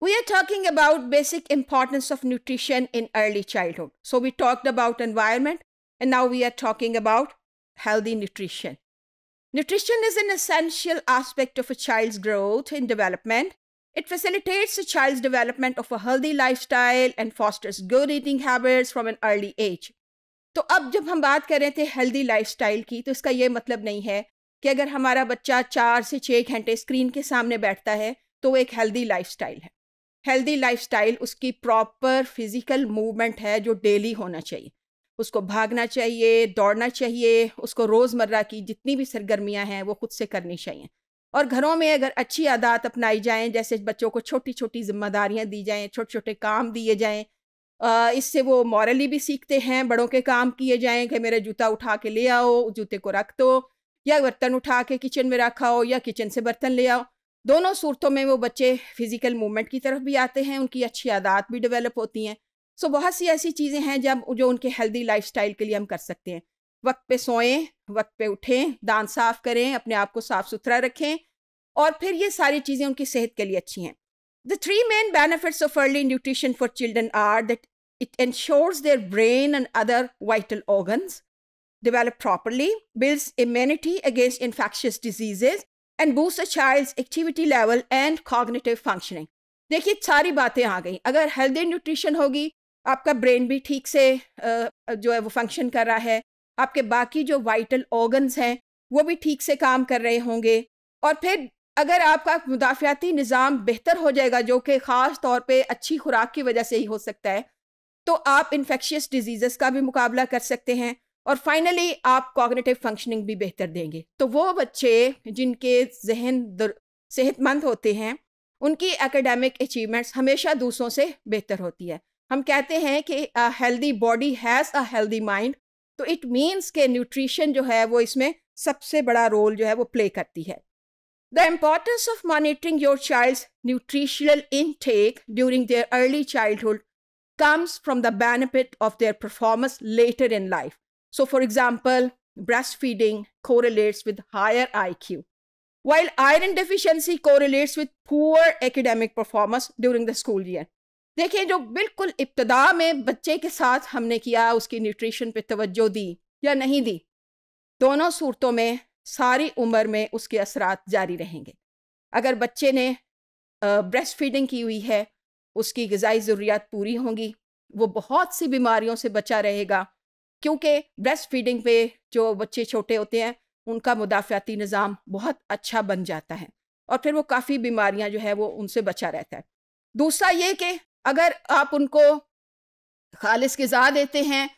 We are talking about basic importance of nutrition in early childhood. So we talked about environment and now we are talking about healthy nutrition. Nutrition is an essential aspect of a child's growth and development. It facilitates a child's development of a healthy lifestyle and fosters good eating habits from an early age. तो अब जब हम बात कर रहे थे healthy lifestyle की तो इसका ये मतलब नहीं है कि अगर हमारा बच्चा चार से छः घंटे स्क्रीन के सामने बैठता है तो वो एक हेल्दी लाइफस्टाइल है हेल्दी लाइफ उसकी प्रॉपर फिज़िकल मूवमेंट है जो डेली होना चाहिए उसको भागना चाहिए दौड़ना चाहिए उसको रोज़मर्रा की जितनी भी सरगर्मियाँ हैं वो खुद से करनी चाहिए और घरों में अगर अच्छी आदत अपनाई जाए जैसे बच्चों को छोटी छोटी जिम्मेदारियाँ दी जाएँ छोटे छोटे काम दिए जाएँ इससे वो मॉरली भी सीखते हैं बड़ों के काम किए जाएँ कि मेरा जूता उठा के ले आओ जूते को रख दो या बर्तन उठा के किचन में रखा हो या किचन से बर्तन ले आओ दोनों सूरतों में वो बच्चे फिज़िकल मूवमेंट की तरफ भी आते हैं उनकी अच्छी आदत भी डेवलप होती हैं सो बहुत सी ऐसी चीज़ें हैं जब जो उनके हेल्दी स्टाइल के लिए हम कर सकते हैं वक्त पे सोएं वक्त पे उठें दांत साफ़ करें अपने आप को साफ़ सुथरा रखें और फिर ये सारी चीज़ें उनकी सेहत के लिए अच्छी हैं the three main benefits of early nutrition for children are that it ensures their brain and other vital organs develop properly build immunity against infectious diseases and boost a child activity level and cognitive functioning देखिए सारी बातें आ गई अगर healthy nutrition होगी आपका brain भी ठीक से जो है वो फंक्शन कर रहा है आपके बाकी जो वाइटल ऑर्गन्स हैं वो भी ठीक से काम कर रहे होंगे और फिर अगर आपका मुदाफ़ियाती निज़ाम बेहतर हो जाएगा जो कि ख़ास तौर पे अच्छी खुराक की वजह से ही हो सकता है तो आप इन्फेक्शियस डिजीज़ का भी मुकाबला कर सकते हैं और फाइनली आप कॉग्नेटिव फंक्शनिंग भी बेहतर देंगे तो वो बच्चे जिनके जहन सेहतमंद होते हैं उनकी एकेडमिक अचीवमेंट्स हमेशा दूसरों से बेहतर होती है हम कहते हैं कि a healthy body has a healthy mind तो इट मीन्स के न्यूट्रिशन जो है वो इसमें सबसे बड़ा रोल जो है वो प्ले करती है the importance of monitoring your child's nutritional intake during their early childhood comes from the benefit of their performance later in life So, for example, breastfeeding correlates with higher IQ, while iron deficiency correlates with poor academic performance during the school year. देखिए जो बिल्कुल इब्तदा में बच्चे के साथ हमने किया उसकी न्यूट्रिशन पे तवज्जो दी या नहीं दी दोनों सूरतों में सारी उम्र में उसके असरात जारी रहेंगे अगर बच्चे ने ब्रेस्ट फीडिंग की हुई है उसकी गज़ाई ज़रूरियात पूरी होंगी वो बहुत सी बीमारियों से बचा रहेगा क्योंकि ब्रेस्ट फीडिंग पे जो बच्चे छोटे होते हैं उनका मुदाफ़ती निज़ाम बहुत अच्छा बन जाता है और फिर वो काफ़ी बीमारियां जो है वो उनसे बचा रहता है दूसरा ये कि अगर आप उनको खालिश गज़ा देते हैं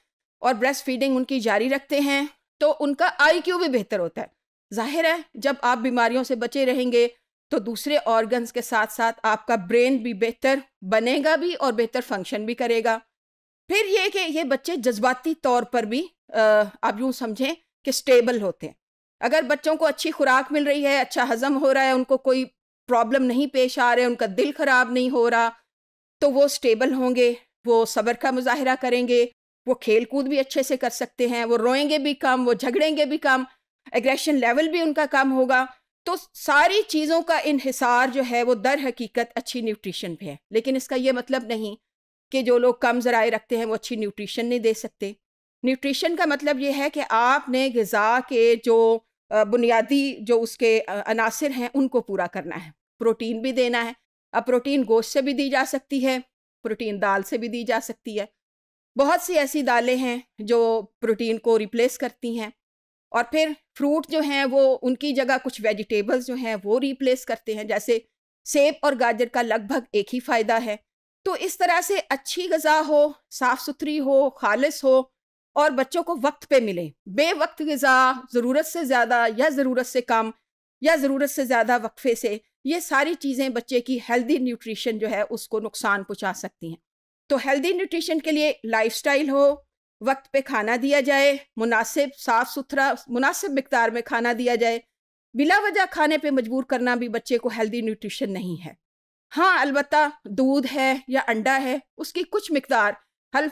और ब्रेस्ट फीडिंग उनकी जारी रखते हैं तो उनका क्यू भी बेहतर होता है जाहिर है जब आप बीमारियों से बचे रहेंगे तो दूसरे ऑर्गन्स के साथ साथ आपका ब्रेन भी बेहतर बनेगा भी और बेहतर फंक्शन भी करेगा फिर ये कि ये बच्चे जज्बाती तौर पर भी आप यूँ समझें कि स्टेबल होते हैं अगर बच्चों को अच्छी खुराक मिल रही है अच्छा हजम हो रहा है उनको कोई प्रॉब्लम नहीं पेश आ रहा है उनका दिल ख़राब नहीं हो रहा तो वो स्टेबल होंगे वो सब्र का मुजाहरा करेंगे वो खेल कूद भी अच्छे से कर सकते हैं वो रोएंगे भी कम वो झगड़ेंगे भी कम एग्रेशन लेवल भी उनका कम होगा तो सारी चीज़ों का इनहिसार जो है वो दर हकीकत अच्छी न्यूट्रिशन पे है लेकिन इसका ये मतलब नहीं कि जो लोग कम ज़राए रखते हैं वो अच्छी न्यूट्रिशन नहीं दे सकते न्यूट्रिशन का मतलब ये है कि आपने गज़ा के जो बुनियादी जो उसके अनासर हैं उनको पूरा करना है प्रोटीन भी देना है अब प्रोटीन गोश्त से भी दी जा सकती है प्रोटीन दाल से भी दी जा सकती है बहुत सी ऐसी दालें हैं जो प्रोटीन को रिप्लेस करती हैं और फिर फ्रूट जो हैं वो उनकी जगह कुछ वेजिटेबल्स जो हैं वो रिप्लेस करते हैं जैसे सेब और गाजर का लगभग एक ही फ़ायदा है तो इस तरह से अच्छी गज़ा हो साफ़ सुथरी हो खालिस हो और बच्चों को वक्त पे मिले बेवक्त गज़ा ज़रूरत से ज़्यादा या ज़रूरत से कम या ज़रूरत से ज़्यादा वक्फे से ये सारी चीज़ें बच्चे की हेल्दी न्यूट्रिशन जो है उसको नुकसान पहुँचा सकती हैं तो हेल्दी न्यूट्रिशन के लिए लाइफ हो वक्त पे खाना दिया जाए मुनासिब साफ़ सुथरा मुनासिब मकदार में खाना दिया जाए बिला वजह खाने पे मजबूर करना भी बच्चे को हेल्दी न्यूट्रिशन नहीं है हाँ अलबत् दूध है या अंडा है उसकी कुछ मकदार हल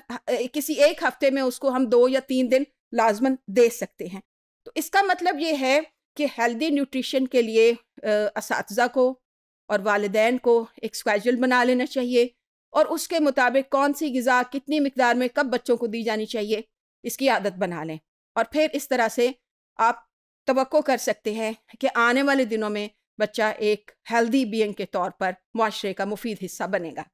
किसी एक हफ्ते में उसको हम दो या तीन दिन लाजमन दे सकते हैं तो इसका मतलब ये है कि हेल्दी न्यूट्रिशन के लिए इस को और वालदेन को एक स्कैजल बना लेना चाहिए और उसके मुताबिक कौन सी गज़ा कितनी मकदार में कब बच्चों को दी जानी चाहिए इसकी आदत बना लें और फिर इस तरह से आप तो कर सकते हैं कि आने वाले दिनों में बच्चा एक हेल्दी बींग के तौर पर माशरे का मुफीद हिस्सा बनेगा